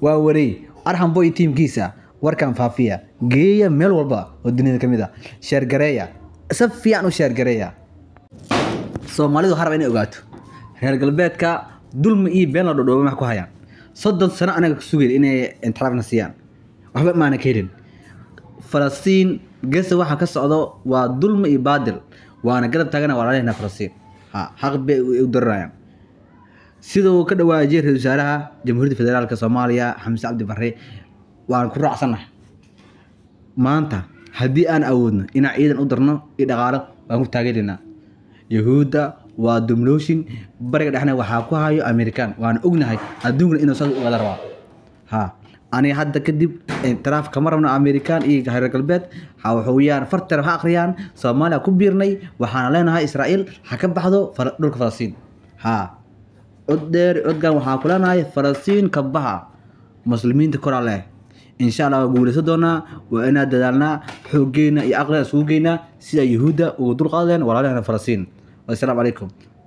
waa wareey arham boy tiimkiisa warkan faafiya geeya meel walba oo duniyada ka mid a ah. sheergareeya si fiican u sheergareeya soomaalidu harab inay ogaato reer galbeedka dulmi iyo been la dhodhooba max ku hayaan soddon sano anaga ku inay intiraafna siiyaan waxba maana ka helin falastiin gese waxaa ka socdo waa dulmi iyo baadil waana garab taagana waa falastiin ha xaq bay u daranayaan sida uu ka dhawaaya jier ra-isul wasaaraha jamhuuriyadda federaalk soomaaliya xamse cabdi waan ku raacsannahay maanta haddii aan awoodno inaan ciidan u darno iyo dhaqaalo waan ku taageeraynaa yahuudda waa dumlooshin bariga dhexna waxaa ku hayo amerikan waana ognahay adduunkana inuu saas u rabaa ha aniga hadda kadib taraaf kama rabno amerikan iyo reer galbeed ha waxaweyaan fartara ha akhriyaan soomaaliya ku biirnay waxaana leenahay israa'iil ha ka baxdo dhulka falastiin ha cod dheer codgan waxaa kulanahay faransiin kabaha muslimiinta koraa leh insha allah waa guuleysan doonaa waa inaan dadaalnaa xooggeena iyo aqligan isugu geynaa sida yuhuudda uga dulqaadeen walaalahana faransiin wasalaamu calaykum